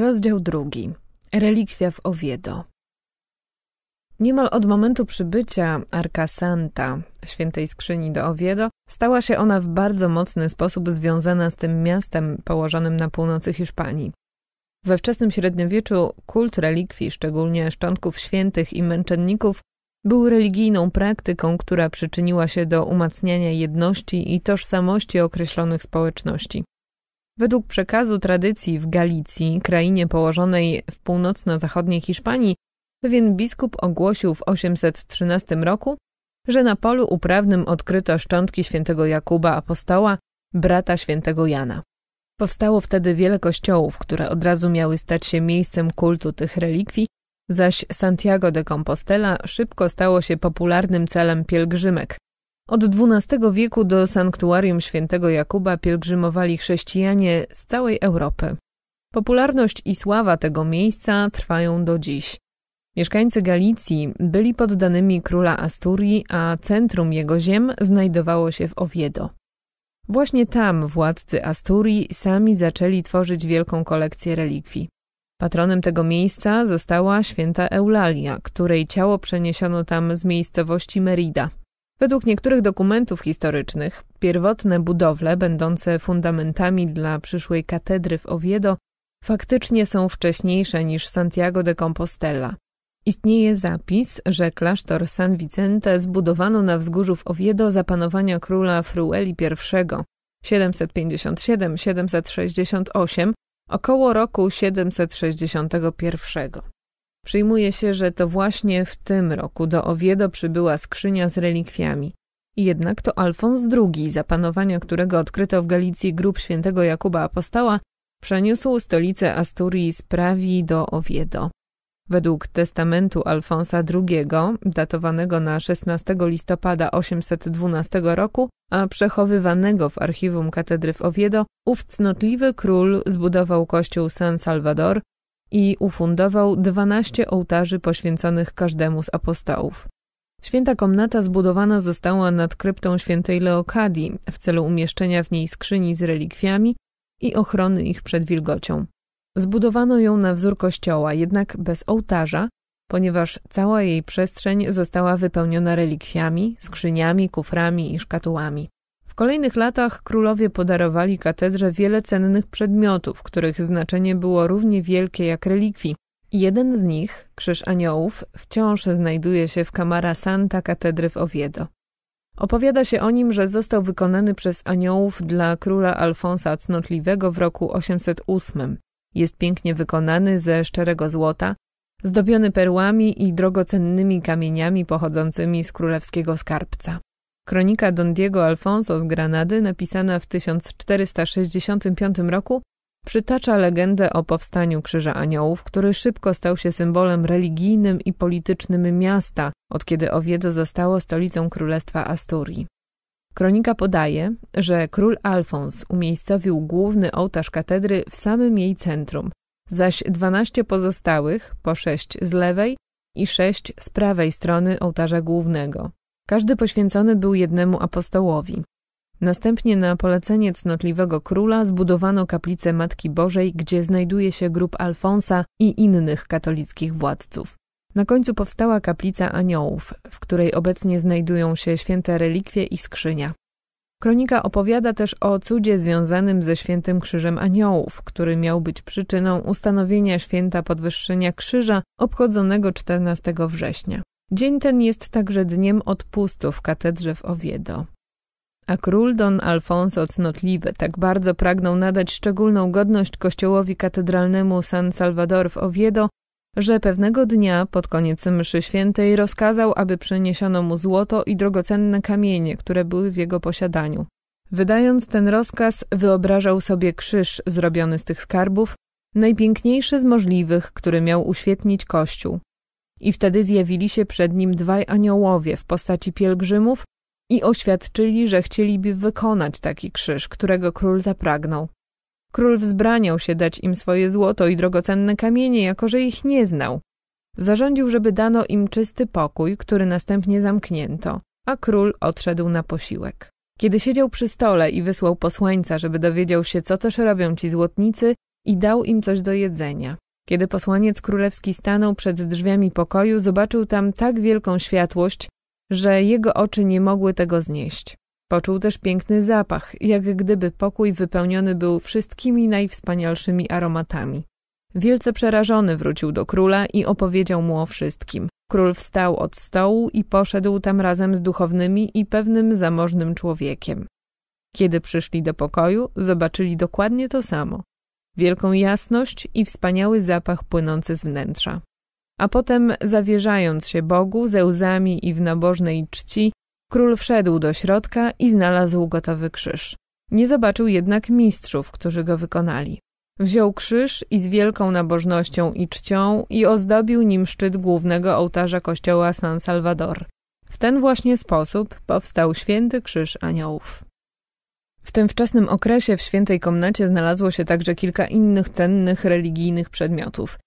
Rozdział drugi. Relikwia w Oviedo. Niemal od momentu przybycia Arka Santa, świętej skrzyni do Oviedo, stała się ona w bardzo mocny sposób związana z tym miastem położonym na północy Hiszpanii. We wczesnym średniowieczu kult relikwii, szczególnie szczątków świętych i męczenników, był religijną praktyką, która przyczyniła się do umacniania jedności i tożsamości określonych społeczności. Według przekazu tradycji w Galicji, krainie położonej w północno-zachodniej Hiszpanii, pewien biskup ogłosił w 813 roku, że na polu uprawnym odkryto szczątki świętego Jakuba apostoła, brata świętego Jana. Powstało wtedy wiele kościołów, które od razu miały stać się miejscem kultu tych relikwii, zaś Santiago de Compostela szybko stało się popularnym celem pielgrzymek, od XII wieku do sanktuarium świętego Jakuba pielgrzymowali chrześcijanie z całej Europy. Popularność i sława tego miejsca trwają do dziś. Mieszkańcy Galicji byli poddanymi króla Asturii, a centrum jego ziem znajdowało się w Oviedo. Właśnie tam władcy Asturii sami zaczęli tworzyć wielką kolekcję relikwii. Patronem tego miejsca została święta Eulalia, której ciało przeniesiono tam z miejscowości Merida, Według niektórych dokumentów historycznych, pierwotne budowle, będące fundamentami dla przyszłej katedry w Oviedo, faktycznie są wcześniejsze niż Santiago de Compostela. Istnieje zapis, że klasztor San Vicente zbudowano na wzgórzu w Oviedo za panowania króla Frueli I 757-768 około roku 761. Przyjmuje się, że to właśnie w tym roku do Oviedo przybyła skrzynia z relikwiami. Jednak to Alfons II, za panowania którego odkryto w Galicji grób świętego Jakuba Apostoła, przeniósł stolicę Asturii z Prawi do Oviedo. Według testamentu Alfonsa II, datowanego na 16 listopada 812 roku, a przechowywanego w archiwum katedry w Oviedo, ów cnotliwy król zbudował kościół San Salvador i ufundował 12 ołtarzy poświęconych każdemu z apostołów. Święta komnata zbudowana została nad kryptą świętej Leokadii w celu umieszczenia w niej skrzyni z relikwiami i ochrony ich przed wilgocią. Zbudowano ją na wzór kościoła, jednak bez ołtarza, ponieważ cała jej przestrzeń została wypełniona relikwiami, skrzyniami, kuframi i szkatułami. W kolejnych latach królowie podarowali katedrze wiele cennych przedmiotów, których znaczenie było równie wielkie jak relikwii. Jeden z nich, Krzyż Aniołów, wciąż znajduje się w Camara Santa katedry w Oviedo. Opowiada się o nim, że został wykonany przez aniołów dla króla Alfonsa Cnotliwego w roku 808. Jest pięknie wykonany ze szczerego złota, zdobiony perłami i drogocennymi kamieniami pochodzącymi z królewskiego skarbca. Kronika Don Diego Alfonso z Granady, napisana w 1465 roku, przytacza legendę o powstaniu Krzyża Aniołów, który szybko stał się symbolem religijnym i politycznym miasta, od kiedy Oviedo zostało stolicą Królestwa Asturii. Kronika podaje, że król Alfons umiejscowił główny ołtarz katedry w samym jej centrum, zaś dwanaście pozostałych, po sześć z lewej i sześć z prawej strony ołtarza głównego. Każdy poświęcony był jednemu apostołowi. Następnie na polecenie cnotliwego króla zbudowano kaplicę Matki Bożej, gdzie znajduje się grup Alfonsa i innych katolickich władców. Na końcu powstała kaplica aniołów, w której obecnie znajdują się święte relikwie i skrzynia. Kronika opowiada też o cudzie związanym ze świętym krzyżem aniołów, który miał być przyczyną ustanowienia święta podwyższenia krzyża obchodzonego 14 września. Dzień ten jest także dniem odpustu w katedrze w Oviedo. A król Don Alfonso Cnotliwy tak bardzo pragnął nadać szczególną godność kościołowi katedralnemu San Salvador w Oviedo, że pewnego dnia pod koniec mszy świętej rozkazał, aby przyniesiono mu złoto i drogocenne kamienie, które były w jego posiadaniu. Wydając ten rozkaz, wyobrażał sobie krzyż zrobiony z tych skarbów, najpiękniejszy z możliwych, który miał uświetnić kościół. I wtedy zjawili się przed nim dwaj aniołowie w postaci pielgrzymów i oświadczyli, że chcieliby wykonać taki krzyż, którego król zapragnął. Król wzbraniał się dać im swoje złoto i drogocenne kamienie, jako że ich nie znał. Zarządził, żeby dano im czysty pokój, który następnie zamknięto, a król odszedł na posiłek. Kiedy siedział przy stole i wysłał posłańca, żeby dowiedział się, co też robią ci złotnicy, i dał im coś do jedzenia. Kiedy posłaniec królewski stanął przed drzwiami pokoju, zobaczył tam tak wielką światłość, że jego oczy nie mogły tego znieść. Poczuł też piękny zapach, jak gdyby pokój wypełniony był wszystkimi najwspanialszymi aromatami. Wielce przerażony wrócił do króla i opowiedział mu o wszystkim. Król wstał od stołu i poszedł tam razem z duchownymi i pewnym zamożnym człowiekiem. Kiedy przyszli do pokoju, zobaczyli dokładnie to samo wielką jasność i wspaniały zapach płynący z wnętrza. A potem, zawierzając się Bogu ze łzami i w nabożnej czci, król wszedł do środka i znalazł gotowy krzyż. Nie zobaczył jednak mistrzów, którzy go wykonali. Wziął krzyż i z wielką nabożnością i czcią i ozdobił nim szczyt głównego ołtarza kościoła San Salvador. W ten właśnie sposób powstał święty krzyż aniołów. W tym wczesnym okresie w świętej komnacie znalazło się także kilka innych cennych religijnych przedmiotów.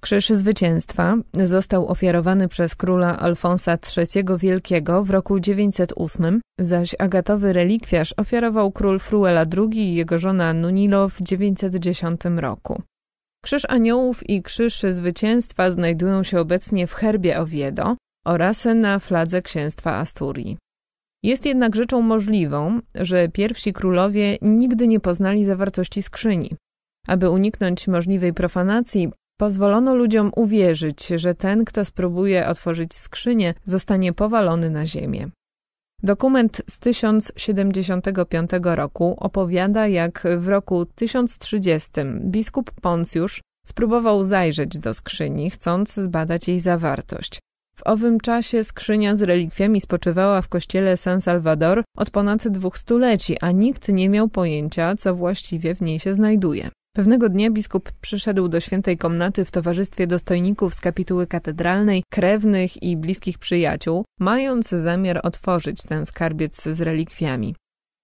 Krzyż Zwycięstwa został ofiarowany przez króla Alfonsa III Wielkiego w roku 908, zaś agatowy relikwiarz ofiarował król Fruela II i jego żona Nunilo w 910 roku. Krzyż Aniołów i Krzyż Zwycięstwa znajdują się obecnie w herbie Oviedo oraz na fladze księstwa Asturii. Jest jednak rzeczą możliwą, że pierwsi królowie nigdy nie poznali zawartości skrzyni. Aby uniknąć możliwej profanacji, pozwolono ludziom uwierzyć, że ten, kto spróbuje otworzyć skrzynię, zostanie powalony na ziemię. Dokument z 1075 roku opowiada, jak w roku 1030 biskup Poncjusz spróbował zajrzeć do skrzyni, chcąc zbadać jej zawartość. W owym czasie skrzynia z relikwiami spoczywała w kościele San Salvador od ponad dwóch stuleci, a nikt nie miał pojęcia, co właściwie w niej się znajduje. Pewnego dnia biskup przyszedł do świętej komnaty w towarzystwie dostojników z kapituły katedralnej, krewnych i bliskich przyjaciół, mając zamiar otworzyć ten skarbiec z relikwiami.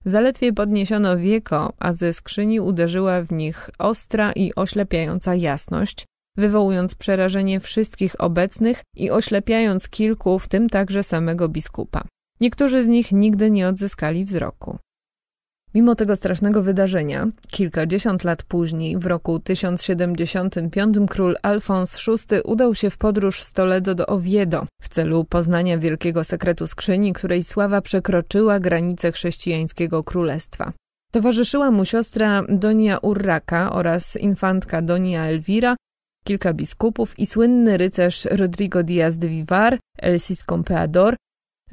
Zaledwie podniesiono wieko, a ze skrzyni uderzyła w nich ostra i oślepiająca jasność, wywołując przerażenie wszystkich obecnych i oślepiając kilku, w tym także samego biskupa. Niektórzy z nich nigdy nie odzyskali wzroku. Mimo tego strasznego wydarzenia, kilkadziesiąt lat później, w roku 1075, król Alfons VI udał się w podróż z Toledo do Oviedo w celu poznania wielkiego sekretu skrzyni, której sława przekroczyła granice chrześcijańskiego królestwa. Towarzyszyła mu siostra Donia Urraka oraz infantka Donia Elvira, kilka biskupów i słynny rycerz Rodrigo Diaz de Vivar, El Compeador,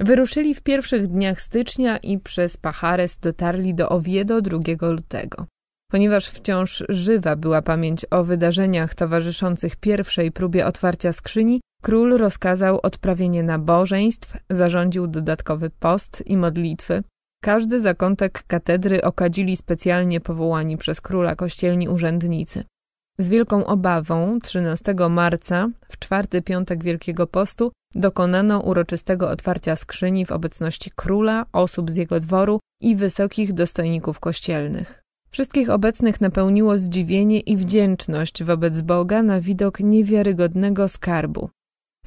wyruszyli w pierwszych dniach stycznia i przez Pajares dotarli do Oviedo 2 lutego. Ponieważ wciąż żywa była pamięć o wydarzeniach towarzyszących pierwszej próbie otwarcia skrzyni, król rozkazał odprawienie nabożeństw, zarządził dodatkowy post i modlitwy. Każdy zakątek katedry okadzili specjalnie powołani przez króla kościelni urzędnicy. Z wielką obawą 13 marca, w czwarty piątek Wielkiego Postu, dokonano uroczystego otwarcia skrzyni w obecności króla, osób z jego dworu i wysokich dostojników kościelnych. Wszystkich obecnych napełniło zdziwienie i wdzięczność wobec Boga na widok niewiarygodnego skarbu.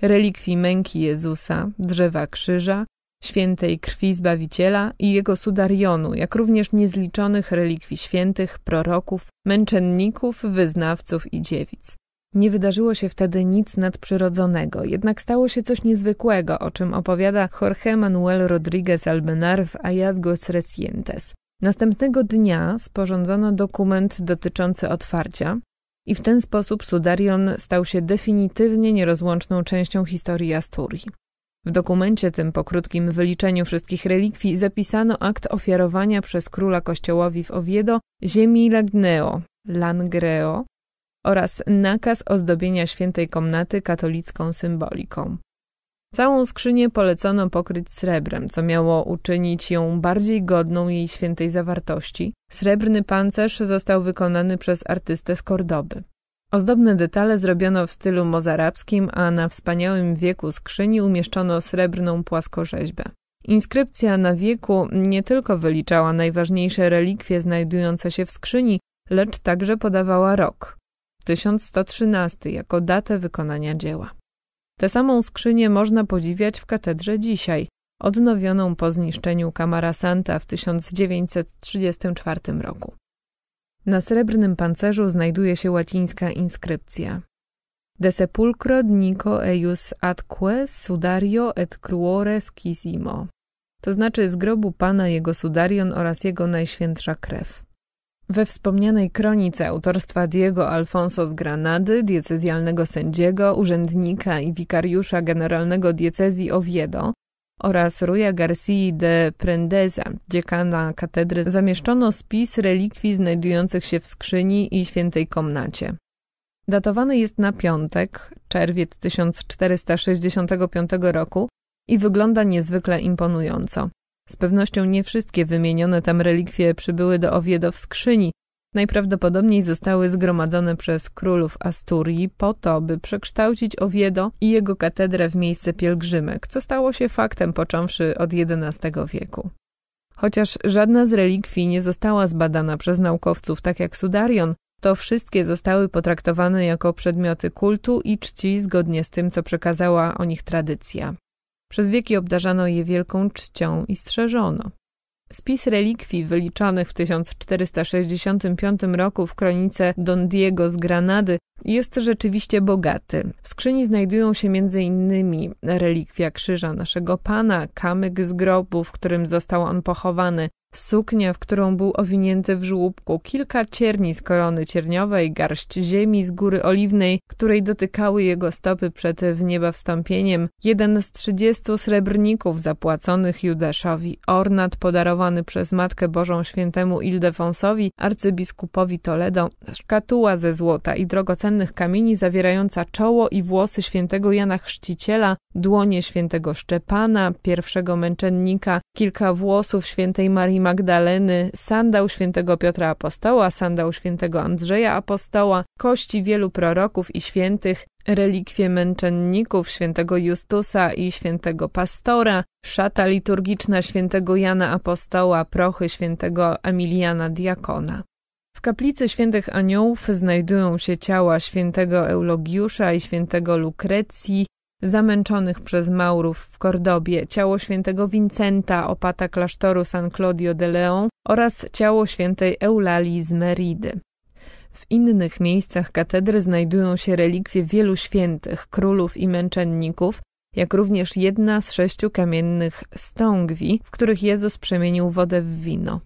Relikwii męki Jezusa, drzewa krzyża, świętej krwi Zbawiciela i jego sudarionu, jak również niezliczonych relikwii świętych, proroków, męczenników, wyznawców i dziewic. Nie wydarzyło się wtedy nic nadprzyrodzonego, jednak stało się coś niezwykłego, o czym opowiada Jorge Manuel Rodríguez Almenar w Ayazgos Recientes. Następnego dnia sporządzono dokument dotyczący otwarcia i w ten sposób Sudarion stał się definitywnie nierozłączną częścią historii Asturii. W dokumencie tym po krótkim wyliczeniu wszystkich relikwii zapisano akt ofiarowania przez króla kościołowi w Oviedo ziemi Lagneo, Langreo oraz nakaz ozdobienia świętej komnaty katolicką symboliką. Całą skrzynię polecono pokryć srebrem, co miało uczynić ją bardziej godną jej świętej zawartości. Srebrny pancerz został wykonany przez artystę z Kordoby. Ozdobne detale zrobiono w stylu mozarabskim, a na wspaniałym wieku skrzyni umieszczono srebrną płaskorzeźbę. Inskrypcja na wieku nie tylko wyliczała najważniejsze relikwie znajdujące się w skrzyni, lecz także podawała rok 1113 jako datę wykonania dzieła. Tę samą skrzynię można podziwiać w katedrze dzisiaj, odnowioną po zniszczeniu Kamara Santa w 1934 roku. Na srebrnym pancerzu znajduje się łacińska inskrypcja. De sepulcro dnico eius atque sudario et cruore scisimo. To znaczy z grobu Pana jego sudarion oraz jego najświętsza krew. We wspomnianej kronice autorstwa Diego Alfonso z Granady, diecezjalnego sędziego, urzędnika i wikariusza generalnego diecezji Oviedo, oraz Ruya García de Prendeza, dziekana katedry, zamieszczono spis relikwii znajdujących się w skrzyni i świętej komnacie. Datowany jest na piątek, czerwiec 1465 roku i wygląda niezwykle imponująco. Z pewnością nie wszystkie wymienione tam relikwie przybyły do Owiedo w skrzyni, najprawdopodobniej zostały zgromadzone przez królów Asturii po to, by przekształcić Oviedo i jego katedrę w miejsce pielgrzymek, co stało się faktem począwszy od XI wieku. Chociaż żadna z relikwii nie została zbadana przez naukowców tak jak Sudarion, to wszystkie zostały potraktowane jako przedmioty kultu i czci zgodnie z tym, co przekazała o nich tradycja. Przez wieki obdarzano je wielką czcią i strzeżono. Spis relikwii wyliczonych w 1465 roku w kronice Don Diego z Granady jest rzeczywiście bogaty. W skrzyni znajdują się m.in. relikwia krzyża naszego pana, kamyk z grobu, w którym został on pochowany, Suknia, w którą był owinięty w żłóbku, kilka cierni z korony cierniowej, garść ziemi z góry oliwnej, której dotykały jego stopy przed w nieba wstąpieniem, jeden z trzydziestu srebrników zapłaconych Judaszowi, ornat podarowany przez Matkę Bożą świętemu Ildefonsowi, arcybiskupowi Toledo, szkatuła ze złota i drogocennych kamieni zawierająca czoło i włosy świętego Jana Chrzciciela, dłonie świętego Szczepana, pierwszego męczennika, kilka włosów świętej Marii Magdaleny, sandał świętego Piotra Apostoła, sandał świętego Andrzeja Apostoła, kości wielu proroków i świętych, relikwie męczenników świętego Justusa i świętego Pastora, szata liturgiczna świętego Jana Apostoła, prochy świętego Emiliana Diakona. W kaplicy świętych aniołów znajdują się ciała świętego Eulogiusza i świętego Lukrecji, zamęczonych przez Maurów w Kordobie, ciało świętego Wincenta, opata klasztoru San Clodio de Leon oraz ciało świętej Eulalii z Meridy. W innych miejscach katedry znajdują się relikwie wielu świętych, królów i męczenników, jak również jedna z sześciu kamiennych stągwi, w których Jezus przemienił wodę w wino.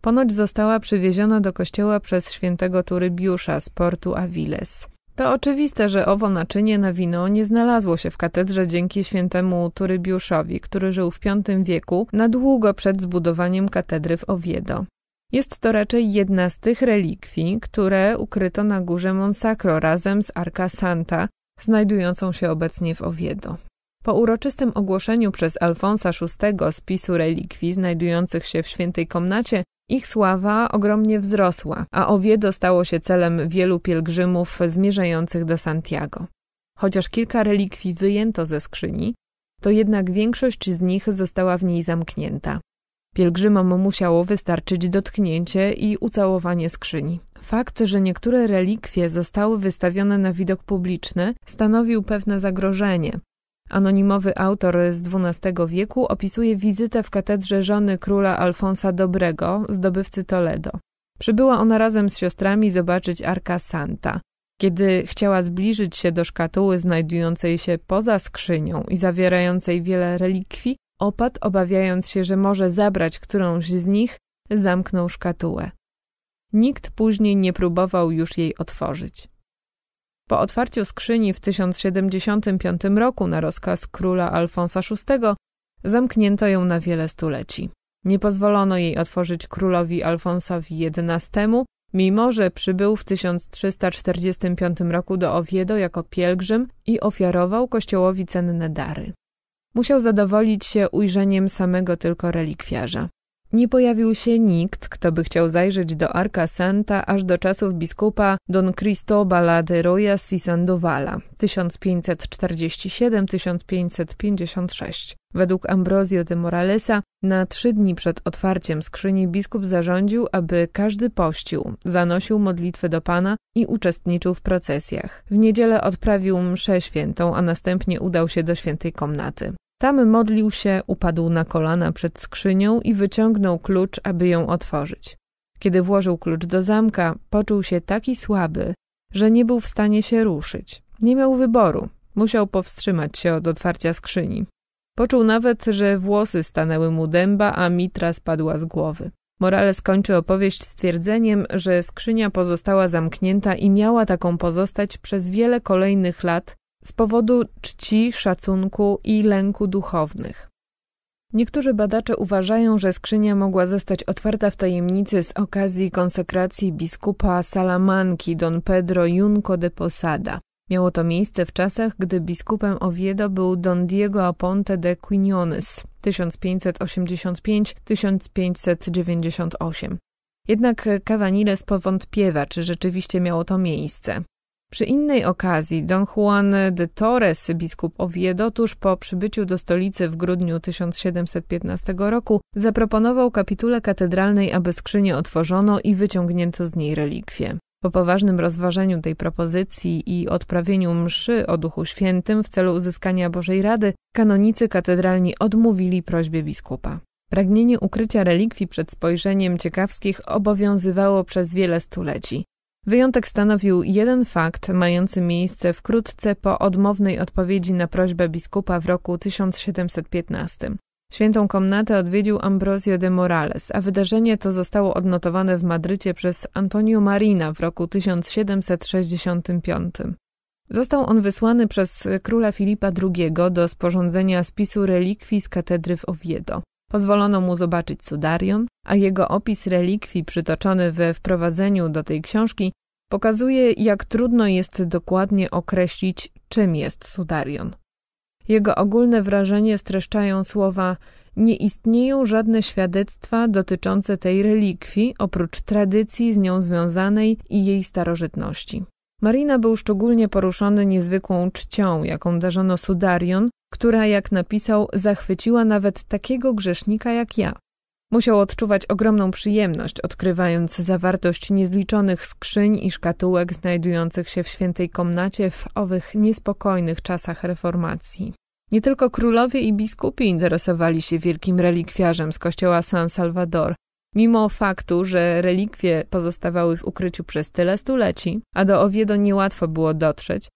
Ponoć została przywieziona do kościoła przez świętego Turybiusza z portu Aviles. To oczywiste, że owo naczynie na wino nie znalazło się w katedrze dzięki świętemu Turybiuszowi, który żył w V wieku, na długo przed zbudowaniem katedry w Oviedo. Jest to raczej jedna z tych relikwii, które ukryto na górze Monsacro razem z Arka Santa, znajdującą się obecnie w Oviedo. Po uroczystym ogłoszeniu przez Alfonsa VI spisu relikwii znajdujących się w świętej komnacie, ich sława ogromnie wzrosła, a Oviedo stało się celem wielu pielgrzymów zmierzających do Santiago. Chociaż kilka relikwii wyjęto ze skrzyni, to jednak większość z nich została w niej zamknięta. Pielgrzymom musiało wystarczyć dotknięcie i ucałowanie skrzyni. Fakt, że niektóre relikwie zostały wystawione na widok publiczny, stanowił pewne zagrożenie, Anonimowy autor z XII wieku opisuje wizytę w katedrze żony króla Alfonsa Dobrego, zdobywcy Toledo. Przybyła ona razem z siostrami zobaczyć Arka Santa. Kiedy chciała zbliżyć się do szkatuły znajdującej się poza skrzynią i zawierającej wiele relikwii, opat, obawiając się, że może zabrać którąś z nich, zamknął szkatułę. Nikt później nie próbował już jej otworzyć. Po otwarciu skrzyni w 1075 roku na rozkaz króla Alfonsa VI zamknięto ją na wiele stuleci. Nie pozwolono jej otworzyć królowi Alfonsowi XI, mimo że przybył w 1345 roku do Oviedo jako pielgrzym i ofiarował kościołowi cenne dary. Musiał zadowolić się ujrzeniem samego tylko relikwiarza nie pojawił się nikt, kto by chciał zajrzeć do Arka Santa aż do czasów biskupa Don Cristobala de Royas y Sandovala 1547-1556. Według Ambrosio de Moralesa na trzy dni przed otwarciem skrzyni biskup zarządził, aby każdy pościł, zanosił modlitwy do Pana i uczestniczył w procesjach. W niedzielę odprawił mszę świętą, a następnie udał się do świętej komnaty. Tam modlił się, upadł na kolana przed skrzynią i wyciągnął klucz, aby ją otworzyć. Kiedy włożył klucz do zamka, poczuł się taki słaby, że nie był w stanie się ruszyć. Nie miał wyboru, musiał powstrzymać się od otwarcia skrzyni. Poczuł nawet, że włosy stanęły mu dęba, a mitra spadła z głowy. Morales kończy opowieść stwierdzeniem, że skrzynia pozostała zamknięta i miała taką pozostać przez wiele kolejnych lat, z powodu czci, szacunku i lęku duchownych. Niektórzy badacze uważają, że skrzynia mogła zostać otwarta w tajemnicy z okazji konsekracji biskupa Salamanki Don Pedro Junco de Posada. Miało to miejsce w czasach, gdy biskupem Oviedo był Don Diego Aponte de Quinones 1585-1598. Jednak Cavaniles powątpiewa, czy rzeczywiście miało to miejsce. Przy innej okazji Don Juan de Torres, biskup Oviedo, tuż po przybyciu do stolicy w grudniu 1715 roku, zaproponował kapitule katedralnej, aby skrzynię otworzono i wyciągnięto z niej relikwie. Po poważnym rozważeniu tej propozycji i odprawieniu mszy o Duchu Świętym w celu uzyskania Bożej Rady, kanonicy katedralni odmówili prośbie biskupa. Pragnienie ukrycia relikwii przed spojrzeniem ciekawskich obowiązywało przez wiele stuleci. Wyjątek stanowił jeden fakt mający miejsce wkrótce po odmownej odpowiedzi na prośbę biskupa w roku 1715. Świętą komnatę odwiedził Ambrosio de Morales, a wydarzenie to zostało odnotowane w Madrycie przez Antonio Marina w roku 1765. Został on wysłany przez króla Filipa II do sporządzenia spisu relikwii z katedry w Oviedo. Pozwolono mu zobaczyć Sudarion, a jego opis relikwii przytoczony we wprowadzeniu do tej książki pokazuje, jak trudno jest dokładnie określić, czym jest Sudarion. Jego ogólne wrażenie streszczają słowa nie istnieją żadne świadectwa dotyczące tej relikwii oprócz tradycji z nią związanej i jej starożytności. Marina był szczególnie poruszony niezwykłą czcią, jaką darzono Sudarion, która, jak napisał, zachwyciła nawet takiego grzesznika jak ja. Musiał odczuwać ogromną przyjemność, odkrywając zawartość niezliczonych skrzyń i szkatułek znajdujących się w świętej komnacie w owych niespokojnych czasach reformacji. Nie tylko królowie i biskupi interesowali się wielkim relikwiarzem z kościoła San Salvador, Mimo faktu, że relikwie pozostawały w ukryciu przez tyle stuleci, a do Oviedo niełatwo było dotrzeć,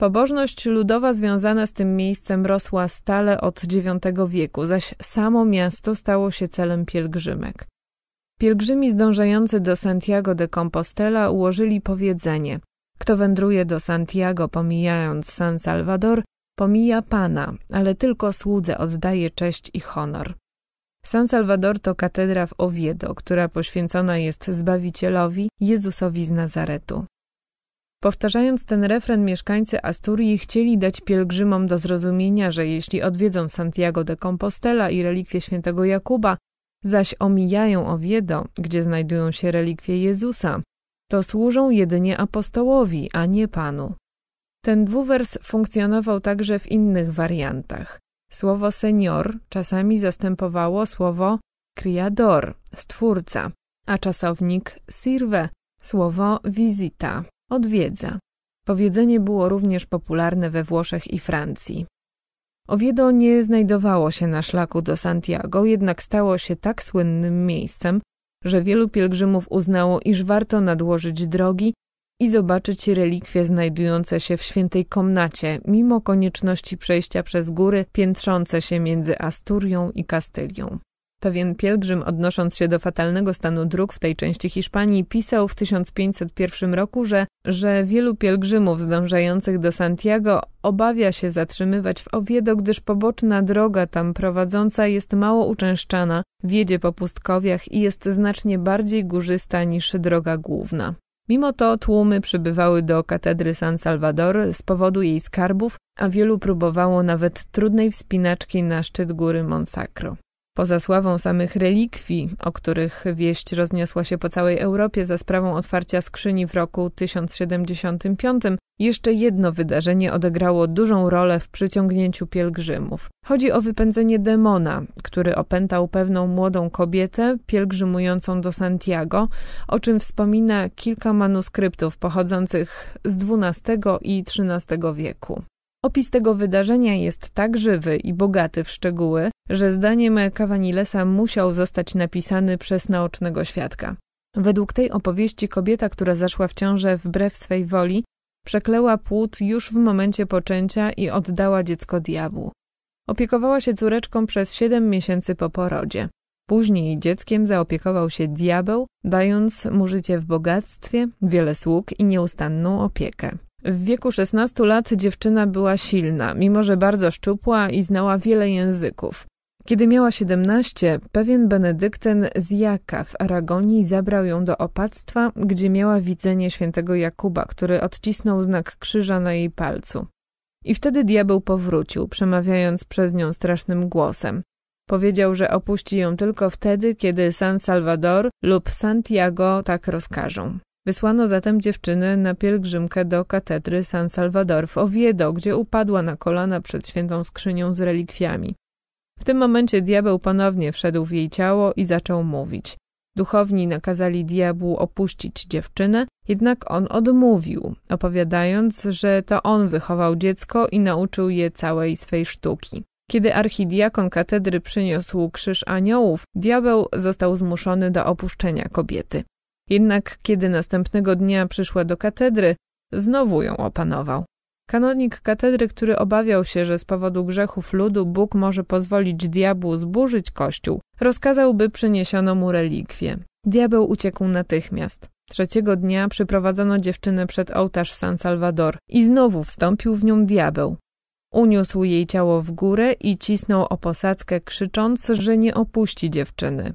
pobożność ludowa związana z tym miejscem rosła stale od IX wieku, zaś samo miasto stało się celem pielgrzymek. Pielgrzymi zdążający do Santiago de Compostela ułożyli powiedzenie kto wędruje do Santiago pomijając San Salvador, pomija Pana, ale tylko słudze oddaje cześć i honor. San Salvador to katedra w Oviedo, która poświęcona jest Zbawicielowi, Jezusowi z Nazaretu. Powtarzając ten refren, mieszkańcy Asturii chcieli dać pielgrzymom do zrozumienia, że jeśli odwiedzą Santiago de Compostela i relikwie świętego Jakuba, zaś omijają Oviedo, gdzie znajdują się relikwie Jezusa, to służą jedynie apostołowi, a nie Panu. Ten dwuwers funkcjonował także w innych wariantach. Słowo senior czasami zastępowało słowo criador, stwórca, a czasownik sirve, słowo visita, odwiedza. Powiedzenie było również popularne we Włoszech i Francji. Oviedo nie znajdowało się na szlaku do Santiago, jednak stało się tak słynnym miejscem, że wielu pielgrzymów uznało, iż warto nadłożyć drogi i zobaczyć relikwie znajdujące się w świętej komnacie, mimo konieczności przejścia przez góry piętrzące się między Asturią i Kastylią. Pewien pielgrzym, odnosząc się do fatalnego stanu dróg w tej części Hiszpanii, pisał w 1501 roku, że, że wielu pielgrzymów zdążających do Santiago obawia się zatrzymywać w Oviedo, gdyż poboczna droga tam prowadząca jest mało uczęszczana, wiedzie po pustkowiach i jest znacznie bardziej górzysta niż droga główna. Mimo to tłumy przybywały do katedry San Salvador z powodu jej skarbów, a wielu próbowało nawet trudnej wspinaczki na szczyt góry Monsacro. Poza sławą samych relikwii, o których wieść rozniosła się po całej Europie za sprawą otwarcia skrzyni w roku 1075, jeszcze jedno wydarzenie odegrało dużą rolę w przyciągnięciu pielgrzymów. Chodzi o wypędzenie demona, który opętał pewną młodą kobietę pielgrzymującą do Santiago, o czym wspomina kilka manuskryptów pochodzących z XII i XIII wieku. Opis tego wydarzenia jest tak żywy i bogaty w szczegóły, że zdaniem Cavanillesa musiał zostać napisany przez naocznego świadka. Według tej opowieści kobieta, która zaszła w ciążę wbrew swej woli, przekleła płód już w momencie poczęcia i oddała dziecko diabłu. Opiekowała się córeczką przez siedem miesięcy po porodzie. Później dzieckiem zaopiekował się diabeł, dając mu życie w bogactwie, wiele sług i nieustanną opiekę. W wieku 16 lat dziewczyna była silna, mimo że bardzo szczupła i znała wiele języków. Kiedy miała 17, pewien benedyktyn z Jaka w Aragonii zabrał ją do opactwa, gdzie miała widzenie świętego Jakuba, który odcisnął znak krzyża na jej palcu. I wtedy diabeł powrócił, przemawiając przez nią strasznym głosem. Powiedział, że opuści ją tylko wtedy, kiedy San Salvador lub Santiago tak rozkażą. Wysłano zatem dziewczynę na pielgrzymkę do katedry San Salvador w Oviedo, gdzie upadła na kolana przed świętą skrzynią z relikwiami. W tym momencie diabeł ponownie wszedł w jej ciało i zaczął mówić. Duchowni nakazali diabłu opuścić dziewczynę, jednak on odmówił, opowiadając, że to on wychował dziecko i nauczył je całej swej sztuki. Kiedy archidiakon katedry przyniósł krzyż aniołów, diabeł został zmuszony do opuszczenia kobiety. Jednak kiedy następnego dnia przyszła do katedry, znowu ją opanował. Kanonik katedry, który obawiał się, że z powodu grzechów ludu Bóg może pozwolić diabłu zburzyć kościół, rozkazał, by przyniesiono mu relikwie. Diabeł uciekł natychmiast. Trzeciego dnia przyprowadzono dziewczynę przed ołtarz San Salvador i znowu wstąpił w nią diabeł. Uniósł jej ciało w górę i cisnął o posadzkę, krzycząc, że nie opuści dziewczyny.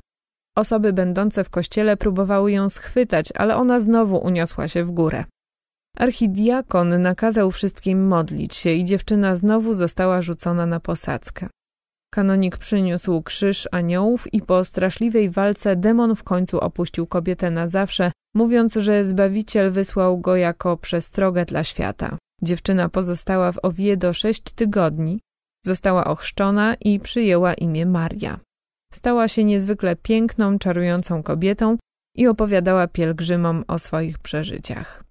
Osoby będące w kościele próbowały ją schwytać, ale ona znowu uniosła się w górę. Archidiakon nakazał wszystkim modlić się i dziewczyna znowu została rzucona na posadzkę. Kanonik przyniósł krzyż aniołów i po straszliwej walce demon w końcu opuścił kobietę na zawsze, mówiąc, że Zbawiciel wysłał go jako przestrogę dla świata. Dziewczyna pozostała w do sześć tygodni, została ochrzczona i przyjęła imię Maria. Stała się niezwykle piękną, czarującą kobietą i opowiadała pielgrzymom o swoich przeżyciach.